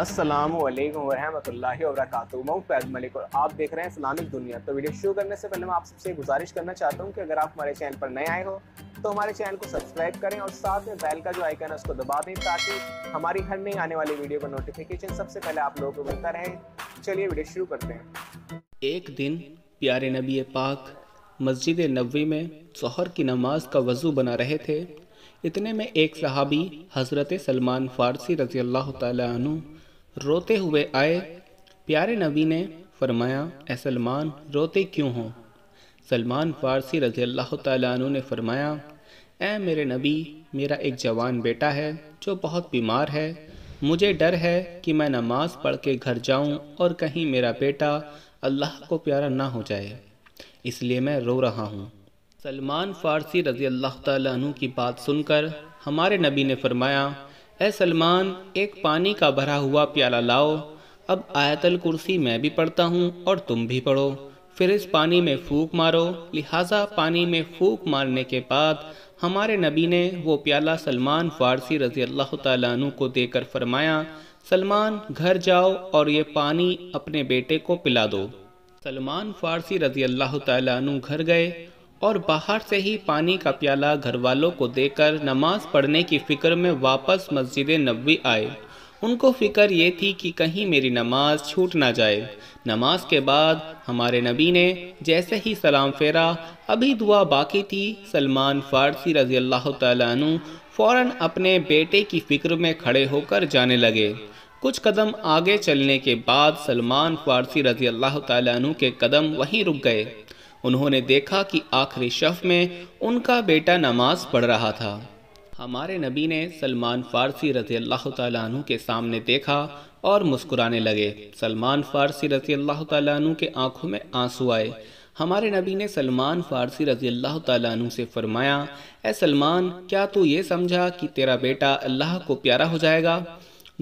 السلام علیکم ورحمۃ اللہ وبرکاتہ فیض ملک اور آپ دیکھ رہے ہیں اسلامک دنیا تو ویڈیو شروع کرنے سے پہلے میں آپ سب سے گزارش کرنا چاہتا ہوں کہ اگر آپ ہمارے چینل پر نئے آئے ہو تو ہمارے چینل کو سبسکرائب کریں اور ساتھ میں بیل کا جو آئکن ہے اس کو دبا دیں تاکہ ہماری ہر نئی آنے والی ویڈیو کا نوٹیفیکیشن سب سے پہلے آپ لوگوں کو ملتا رہے چلیے ویڈیو شروع کرتے ہیں ایک دن پیارے نبی پاک مسجد نبوی میں ظہر کی نماز کا وضو بنا رہے تھے اتنے میں ایک صحابی حضرت سلمان فارسی رضی اللہ تعالیٰ عنہ روتے ہوئے آئے پیارے نبی نے فرمایا اے سلمان روتے کیوں ہوں سلمان فارسی رضی اللہ تعالیٰ عنہ نے فرمایا اے میرے نبی میرا ایک جوان بیٹا ہے جو بہت بیمار ہے مجھے ڈر ہے کہ میں نماز پڑھ کے گھر جاؤں اور کہیں میرا بیٹا اللہ کو پیارا نہ ہو جائے اس لیے میں رو رہا ہوں سلمان فارسی رضی اللہ تعالیٰ عنہ کی بات سن کر ہمارے نبی نے فرمایا اے سلمان ایک پانی کا بھرا ہوا پیالہ لاؤ اب آیت الکرسی میں بھی پڑھتا ہوں اور تم بھی پڑھو پھر اس پانی میں پھوک مارو لہٰذا پانی میں پھوک مارنے کے بعد ہمارے نبی نے وہ پیالہ سلمان فارسی رضی اللہ تعالیٰ عنہ کو دے کر فرمایا سلمان گھر جاؤ اور یہ پانی اپنے بیٹے کو پلا دو سلمان فارسی رضی اللہ تعالیٰ عنہ گھر گئے اور باہر سے ہی پانی کا پیالہ گھر والوں کو دے کر نماز پڑھنے کی فکر میں واپس مسجد نبوی آئے ان کو فکر یہ تھی کہ کہیں میری نماز چھوٹ نہ جائے نماز کے بعد ہمارے نبی نے جیسے ہی سلام فیرا ابھی دعا باقی تھی سلمان فارسی رضی اللہ تعالیٰ عنہ فوراً اپنے بیٹے کی فکر میں کھڑے ہو کر جانے لگے کچھ قدم آگے چلنے کے بعد سلمان فارسی رضی اللہ تعالیٰ عنہ کے قدم وہیں رک گئے انہوں نے دیکھا کہ آخری شف میں ان کا بیٹا نماز پڑھ رہا تھا ہمارے نبی نے سلمان فارسی رضی اللہ تعالیٰ عنہ کے سامنے دیکھا اور مسکرانے لگے سلمان فارسی رضی اللہ تعالیٰ عنہ کے آنکھوں میں آنسو آئے ہمارے نبی نے سلمان فارسی رضی اللہ تعالیٰ عنہ سے فرمایا اے سلمان کیا تو یہ سمجھا کہ تیرا بیٹا اللہ کو پیارا ہو جائے گا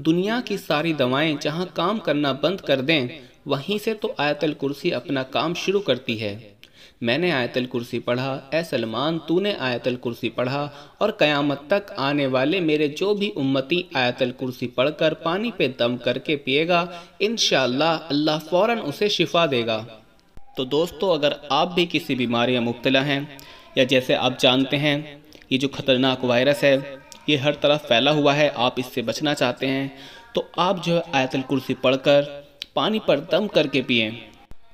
دنیا کی ساری دوائیں جہاں کام کرنا بند کر دیں وہیں سے تو آیت الکرسی اپنا کام شروع کرتی ہے میں نے آیت الکرسی پڑھا اے سلمان تو نے آیت الکرسی پڑھا اور قیامت تک آنے والے میرے جو بھی امتی آیت الکرسی پڑھ کر پانی پہ دم کر کے پیے گا انشاءاللہ اللہ فوراً اسے شفا دے گا تو دوستو اگر آپ بھی کسی بیماری میں مبتلا ہیں یا جیسے آپ جانتے ہیں یہ جو خطرناک وائرس ہے یہ ہر طرف پھیلا ہوا ہے آپ اس سے بچنا چاہتے ہیں تو آپ جو ہے الکرسی پڑھ کر پانی پر دم کر کے پئیں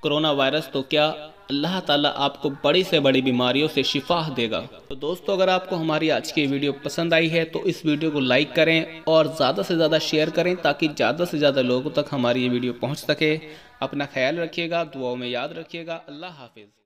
کرونا وائرس تو کیا اللہ تعالیٰ آپ کو بڑی سے بڑی بیماریوں سے شفا دے گا تو دوستو اگر آپ کو ہماری آج کی ویڈیو پسند آئی ہے تو اس ویڈیو کو لائک کریں اور زیادہ سے زیادہ شیئر کریں تاکہ زیادہ سے زیادہ لوگوں تک ہماری یہ ویڈیو پہنچ سکے اپنا خیال رکھیے گا دعاؤں میں یاد رکھیے گا اللہ حافظ